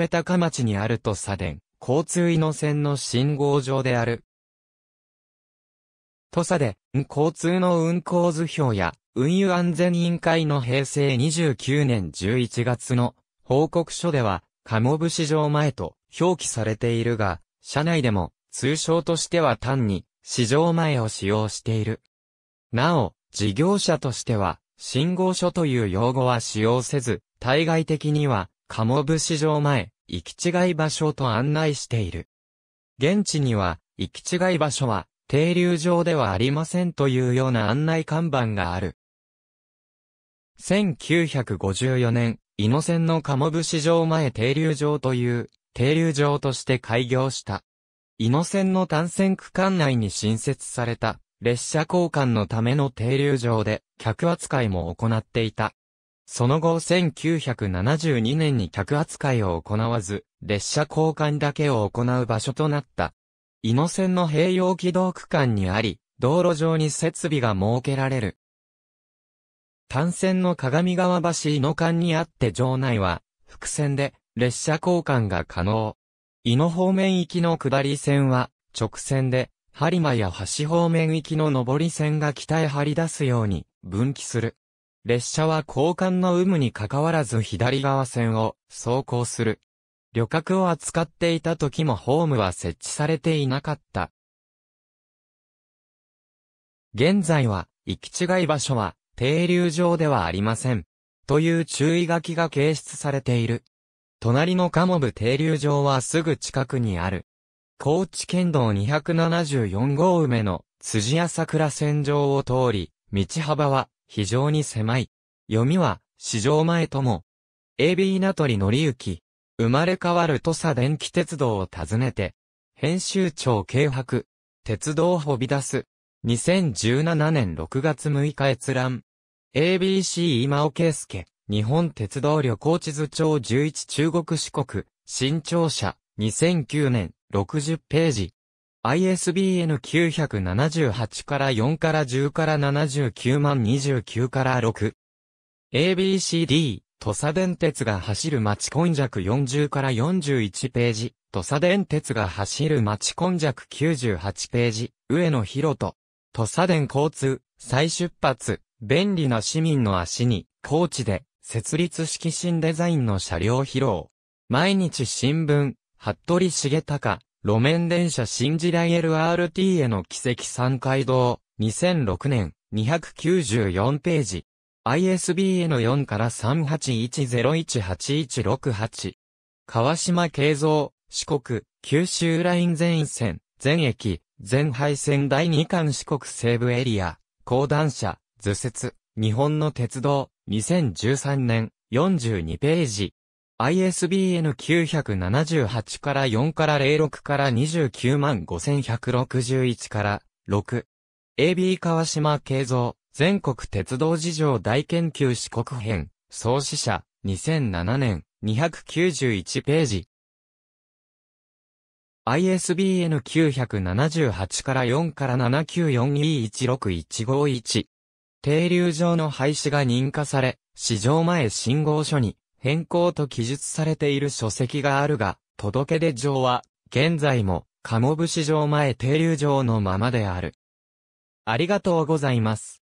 ぺたか町にあると左電、交通井の線の信号場である。土佐で、交通の運行図表や、運輸安全委員会の平成29年11月の報告書では、鴨節場前と表記されているが、社内でも通称としては単に市場前を使用している。なお、事業者としては、信号所という用語は使用せず、対外的には、鴨部市場前、行き違い場所と案内している。現地には、行き違い場所は、停留場ではありませんというような案内看板がある。1954年、野線の鴨部市場前停留場という、停留場として開業した。野線の単線区間内に新設された、列車交換のための停留場で、客扱いも行っていた。その後1972年に客扱いを行わず、列車交換だけを行う場所となった。伊野線の併用軌道区間にあり、道路上に設備が設けられる。単線の鏡川橋伊野間にあって場内は、複線で列車交換が可能。伊野方面行きの下り線は、直線で、播磨や橋方面行きの上り線が北へ張り出すように分岐する。列車は交換の有無にかかわらず左側線を走行する。旅客を扱っていた時もホームは設置されていなかった。現在は、行き違い場所は、停留場ではありません。という注意書きが掲出されている。隣のカモブ停留場はすぐ近くにある。高知県道274号梅の辻屋桜線上を通り、道幅は非常に狭い。読みは、史上前とも。AB 名取則之。生まれ変わる土佐電気鉄道を訪ねて。編集長軽薄。鉄道をび出す。2017年6月6日閲覧。ABC 今尾圭介。日本鉄道旅行地図帳11中国四国。新庁舎、2009年60ページ。ISBN 978から4から10から79万29から6。ABCD、土佐電鉄が走る町根弱40から41ページ、土佐電鉄が走る町根弱98ページ、上野博人。土佐電交通、再出発、便利な市民の足に、高知で、設立式新デザインの車両披露。毎日新聞、服部重隆、路面電車新時代 LRT への奇跡三階堂、2006年、294ページ。ISBN 4から38101816。川島慶三、四国、九州ライン全線、全駅、全廃線第2巻四国西部エリア、高段車、図説、日本の鉄道、2013年、42ページ。ISBN 978から4から06から29万5161から6。AB 川島慶三、全国鉄道事情大研究四国編、創始者、2007年、291ページ。ISBN 978から4から 794E16151。停留場の廃止が認可され、市場前信号所に変更と記述されている書籍があるが、届出状は、現在も、鴨節城前停留場のままである。ありがとうございます。